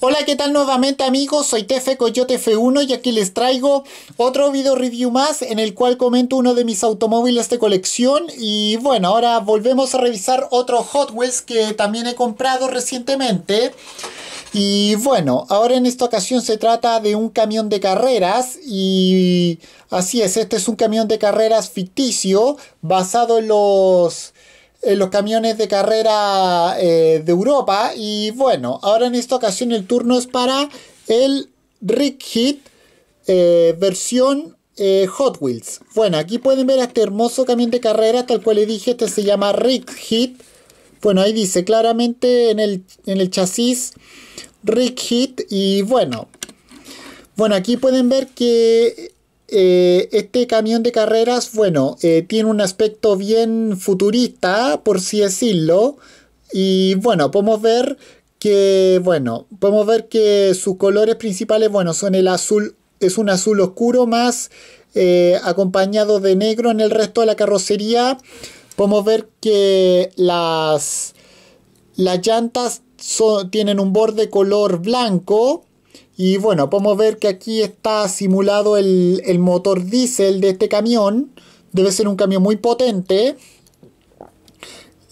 Hola, ¿qué tal nuevamente amigos? Soy Tefe Coyote F1 y aquí les traigo otro video review más en el cual comento uno de mis automóviles de colección y bueno, ahora volvemos a revisar otro Hot Wheels que también he comprado recientemente. Y bueno, ahora en esta ocasión se trata de un camión de carreras y así es, este es un camión de carreras ficticio basado en los los camiones de carrera eh, de Europa. Y bueno, ahora en esta ocasión el turno es para el Rick Hit eh, versión eh, Hot Wheels. Bueno, aquí pueden ver este hermoso camión de carrera, tal cual le dije, este se llama Rick Hit. Bueno, ahí dice claramente en el, en el chasis Rick Hit y bueno. Bueno, aquí pueden ver que eh, este camión de carreras, bueno, eh, tiene un aspecto bien futurista, por así decirlo. Y bueno, podemos ver que, bueno, podemos ver que sus colores principales, bueno, son el azul, es un azul oscuro más eh, acompañado de negro en el resto de la carrocería. Podemos ver que las, las llantas tienen un borde color blanco y bueno, podemos ver que aquí está simulado el, motor diésel de este camión. Debe ser un camión muy potente.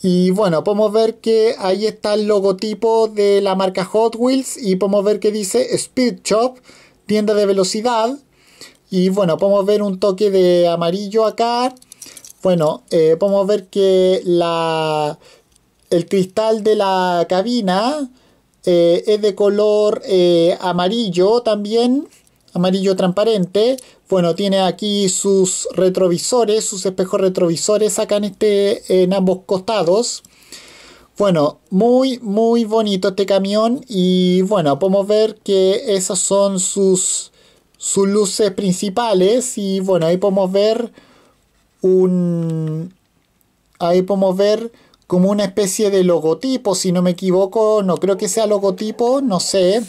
Y bueno, podemos ver que ahí está el logotipo de la marca Hot Wheels y podemos ver que dice Speed Shop, tienda de velocidad. Y bueno, podemos ver un toque de amarillo acá. Bueno, eh, podemos ver que la, el cristal de la cabina eh, es de color eh, amarillo también, amarillo transparente. Bueno, tiene aquí sus retrovisores, sus espejos retrovisores acá en, este, en ambos costados. Bueno, muy, muy bonito este camión y bueno, podemos ver que esas son sus, sus luces principales y bueno, ahí podemos ver un... Ahí podemos ver como una especie de logotipo, si no me equivoco, no creo que sea logotipo, no sé.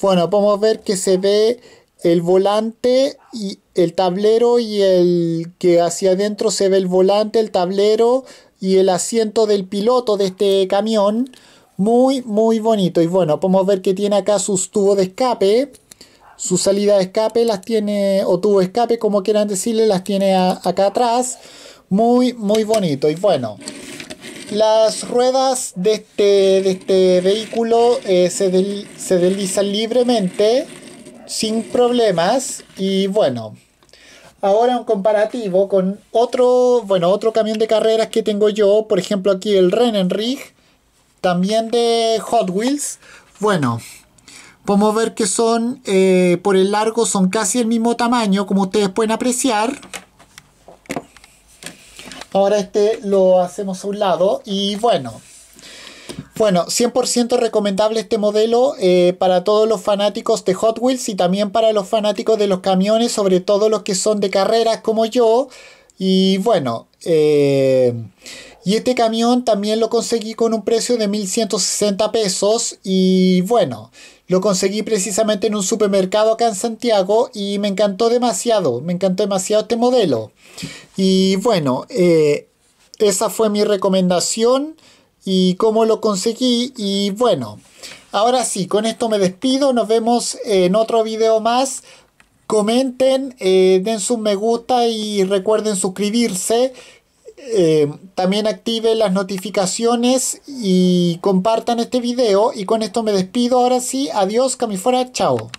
Bueno, podemos ver que se ve el volante y el tablero y el que hacia adentro se ve el volante, el tablero y el asiento del piloto de este camión. Muy, muy bonito. Y bueno, podemos ver que tiene acá sus tubos de escape. Su salida de escape las tiene, o tubo de escape, como quieran decirle, las tiene acá atrás. Muy, muy bonito. Y bueno, las ruedas de este, de este vehículo eh, se, deslizan libremente, sin problemas, y bueno, Ahora un comparativo con otro, bueno, otro camión de carreras que tengo yo, por ejemplo aquí el Renenrig, también de Hot Wheels. Bueno, podemos ver que son, eh, por el largo son casi el mismo tamaño, como ustedes pueden apreciar. Ahora este lo hacemos a un lado y bueno. Bueno, 100% recomendable este modelo eh, para todos los fanáticos de Hot Wheels y también para los fanáticos de los camiones, sobre todo los que son de carreras como yo. Y bueno, eh, y este camión también lo conseguí con un precio de 1.160 pesos y bueno, lo conseguí precisamente en un supermercado acá en Santiago y me encantó demasiado, me encantó demasiado este modelo. Y bueno, eh, esa fue mi recomendación y cómo lo conseguí y bueno, ahora sí, con esto me despido, nos vemos en otro video más. Comenten, eh, den su me gusta y recuerden suscribirse. Eh, también active las notificaciones y compartan este video. Y con esto me despido. Ahora sí, adiós, Camifora, chao.